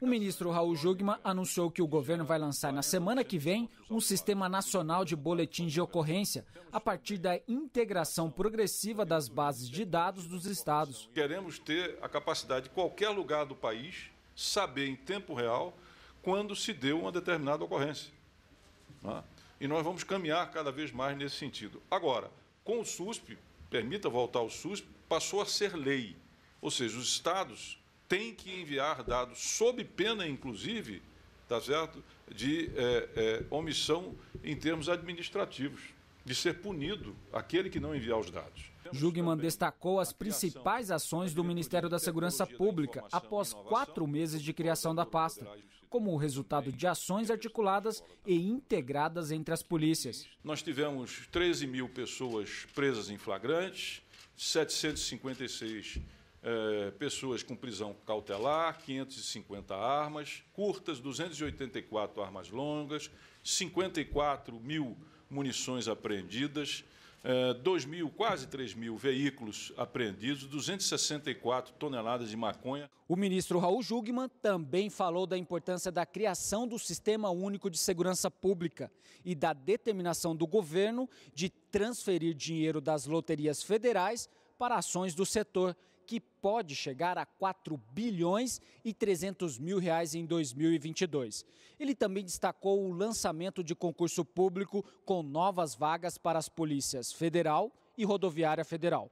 O ministro Raul Jugma anunciou que o governo vai lançar na semana que vem um sistema nacional de boletim de ocorrência a partir da integração progressiva das bases de dados dos estados. Queremos ter a capacidade de qualquer lugar do país saber em tempo real quando se deu uma determinada ocorrência. É? E nós vamos caminhar cada vez mais nesse sentido. Agora, com o SUSP, permita voltar ao SUSP, passou a ser lei. Ou seja, os estados tem que enviar dados, sob pena, inclusive, tá certo? de é, é, omissão em termos administrativos, de ser punido aquele que não enviar os dados. Jugman destacou as principais ações do Ministério da Segurança Pública após quatro meses de criação da pasta, como o resultado de ações articuladas e integradas entre as polícias. Nós tivemos 13 mil pessoas presas em flagrantes, 756 é, pessoas com prisão cautelar, 550 armas curtas, 284 armas longas, 54 mil munições apreendidas, é, eh, 2 mil, quase 3 mil veículos apreendidos, 264 toneladas de maconha. O ministro Raul Jugman também falou da importância da criação do Sistema Único de Segurança Pública e da determinação do governo de transferir dinheiro das loterias federais para ações do setor que pode chegar a 4 bilhões e 300 mil reais em 2022. Ele também destacou o lançamento de concurso público com novas vagas para as polícias federal e rodoviária federal.